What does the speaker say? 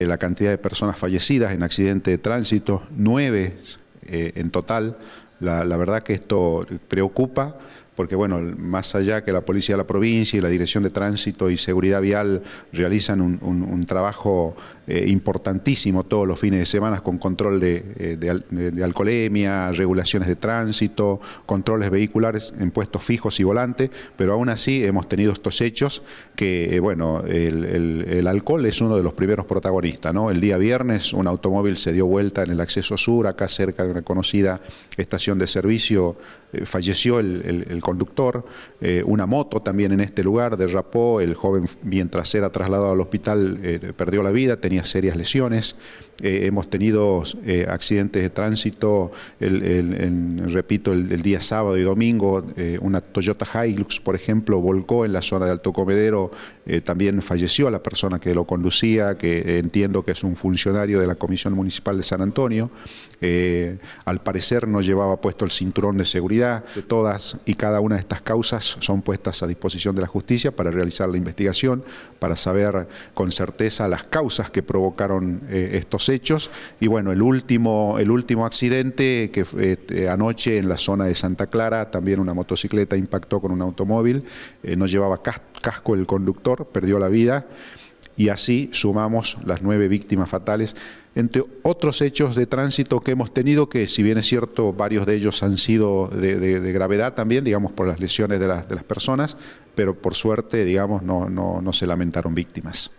Eh, la cantidad de personas fallecidas en accidente de tránsito, nueve eh, en total. la verdad que esto preocupa, porque bueno, más allá que la Policía de la Provincia y la Dirección de Tránsito y Seguridad Vial realizan un, trabajo eh, importantísimo todos los fines de semana con control eh, de, alcoholemia, regulaciones de tránsito, controles vehiculares en puestos fijos y volantes, pero aún así hemos tenido estos hechos que, eh, bueno, el, alcohol es uno de los primeros protagonistas, ¿no? El día viernes un automóvil se dio vuelta en el acceso sur, acá cerca de una conocida estación de servicio, falleció el, el conductor, eh, una moto también en este lugar derrapó, el joven mientras era trasladado al hospital eh, perdió la vida, tenía serias lesiones. Eh, hemos tenido eh, accidentes de tránsito, repito, el, día sábado y domingo, eh, una Toyota Hilux, por ejemplo, volcó en la zona de Alto Comedero, también falleció la persona que lo conducía, que entiendo que es un funcionario de la Comisión Municipal de San Antonio, al parecer no llevaba puesto el cinturón de seguridad, todas y cada una de estas causas son puestas a disposición de la justicia para realizar la investigación, para saber con certeza las causas que provocaron estos hechos. Y bueno, el último, el último accidente que fue eh, anoche en la zona de Santa Clara, también una motocicleta impactó con un automóvil, eh, no llevaba casco el conductor, perdió la vida y así sumamos las nueve víctimas fatales, entre otros hechos de tránsito que hemos tenido, que si bien es cierto, varios de ellos han sido de, gravedad también, digamos, por las lesiones de las, personas, pero por suerte, digamos, no, no, no se lamentaron víctimas.